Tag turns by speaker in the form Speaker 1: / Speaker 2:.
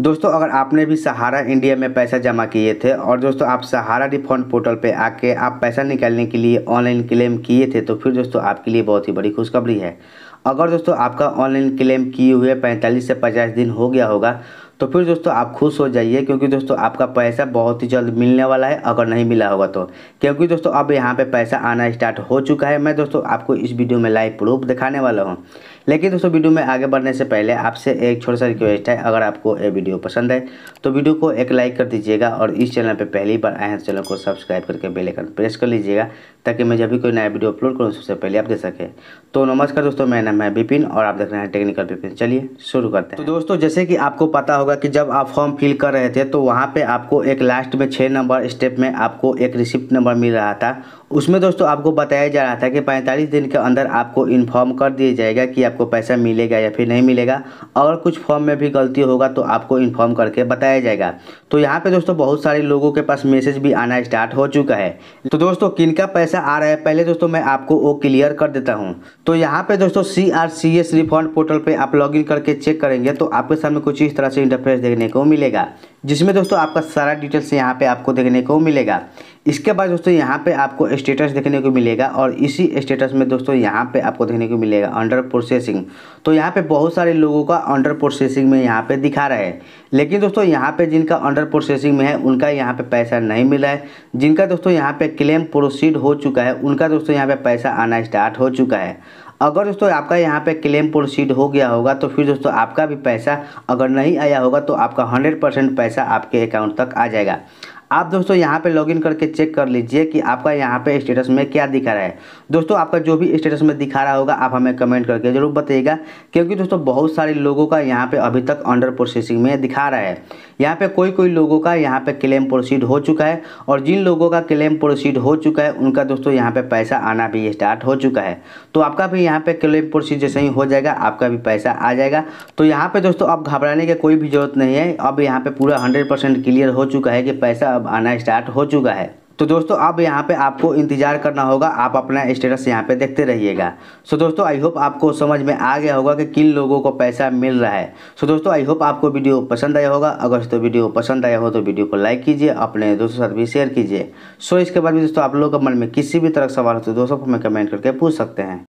Speaker 1: दोस्तों अगर आपने भी सहारा इंडिया में पैसा जमा किए थे और दोस्तों आप सहारा रिफंड पोर्टल पे आके आप पैसा निकालने के लिए ऑनलाइन क्लेम किए थे तो फिर दोस्तों आपके लिए बहुत ही बड़ी खुशखबरी है अगर दोस्तों आपका ऑनलाइन क्लेम किए हुए 45 से 50 दिन हो गया होगा तो फिर दोस्तों आप खुश हो जाइए क्योंकि दोस्तों आपका पैसा बहुत ही जल्द मिलने वाला है अगर नहीं मिला होगा तो क्योंकि दोस्तों अब यहाँ पर पैसा आना स्टार्ट हो चुका है मैं दोस्तों आपको इस वीडियो में लाइव प्रूफ दिखाने वाला हूँ लेकिन दोस्तों वीडियो में आगे बढ़ने से पहले आपसे एक छोटा सा रिक्वेस्ट है अगर आपको ये वीडियो पसंद है तो वीडियो को एक लाइक कर दीजिएगा और इस चैनल पर पहली बार आए हैं तो चैनल को सब्सक्राइब करके बेलेकन प्रेस कर लीजिएगा ताकि मैं जब भी कोई नया वीडियो अपलोड करूँ सबसे पहले आप देख सकें तो नमस्कार दोस्तों मेरा नाम है विपिन और आप देख रहे हैं टेक्निकल विपिन चलिए शुरू करते हैं तो दोस्तों जैसे कि आपको पता होगा कि जब आप फॉर्म फिल कर रहे थे तो वहाँ पर आपको एक लास्ट में छः नंबर स्टेप में आपको एक रिसिप्ट नंबर मिल रहा था उसमें दोस्तों आपको बताया जा रहा था कि पैंतालीस दिन के अंदर आपको इन्फॉर्म कर दिया जाएगा कि आप आपको पैसा मिलेगा या फिर नहीं मिलेगा और कुछ फॉर्म में भी गलती होगा तो आपको इन्फॉर्म करके बताया जाएगा तो यहाँ पे दोस्तों बहुत सारे लोगों के पास मैसेज भी आना स्टार्ट हो चुका है तो दोस्तों किन का पैसा आ रहा है पहले दोस्तों मैं आपको वो क्लियर कर देता हूँ तो यहाँ पे दोस्तों C R C S refund portal पर आप लॉग करके चेक करेंगे तो आपके सामने कुछ इस तरह से इंटरफेस देखने को मिलेगा जिसमें दोस्तों आपका सारा डिटेल्स यहाँ पे आपको देखने को मिलेगा इसके बाद दोस्तों यहाँ पे आपको स्टेटस देखने को मिलेगा और इसी स्टेटस में दोस्तों यहाँ पे आपको देखने को मिलेगा अंडर प्रोसेसिंग तो यहाँ पे बहुत सारे लोगों का अंडर प्रोसेसिंग में यहाँ पे दिखा रहा है लेकिन दोस्तों यहाँ पे जिनका अंडर प्रोसेसिंग में है उनका यहाँ पे पैसा नहीं मिला है जिनका दोस्तों यहाँ पर क्लेम प्रोसीड हो चुका है उनका दोस्तों यहाँ पर पैसा आना स्टार्ट हो चुका है अगर दोस्तों आपका यहाँ पे क्लेम प्रोसीड हो गया होगा तो फिर दोस्तों आपका भी पैसा अगर नहीं आया होगा तो आपका हंड्रेड परसेंट पैसा आपके अकाउंट तक आ जाएगा आप दोस्तों यहाँ पे लॉगिन करके चेक कर लीजिए कि आपका यहाँ पे स्टेटस में क्या दिखा रहा है दोस्तों आपका जो भी स्टेटस में दिखा रहा होगा आप हमें कमेंट करके ज़रूर बताइएगा क्योंकि दोस्तों बहुत सारे लोगों का यहाँ पे अभी तक अंडर प्रोसेसिंग में दिखा रहा है यहाँ पे कोई कोई लोगों का यहाँ पे क्लेम प्रोसीड हो चुका है और जिन लोगों का क्लेम प्रोसीड हो चुका है उनका दोस्तों यहाँ पे पैसा आना भी स्टार्ट हो चुका है तो आपका भी यहाँ पे क्लेम प्रोसीड जैसे ही हो जाएगा आपका भी पैसा आ जाएगा तो यहाँ पे दोस्तों अब घबराने की कोई भी जरूरत नहीं है अब यहाँ पे पूरा हंड्रेड क्लियर हो चुका है कि पैसा अब आना स्टार्ट हो चुका है तो दोस्तों अब यहाँ पे आपको इंतज़ार करना होगा आप अपना स्टेटस यहाँ पे देखते रहिएगा सो दोस्तों आई होप आपको समझ में आ गया होगा कि किन लोगों को पैसा मिल रहा है सो दोस्तों आई होप आपको वीडियो पसंद आया होगा अगर तो वीडियो पसंद आया हो तो वीडियो को लाइक कीजिए अपने दोस्तों साथ भी शेयर कीजिए सो इसके बाद भी दोस्तों आप लोगों के मन में किसी भी तरह का सवाल हो तो दोस्तों हमें कमेंट करके पूछ सकते हैं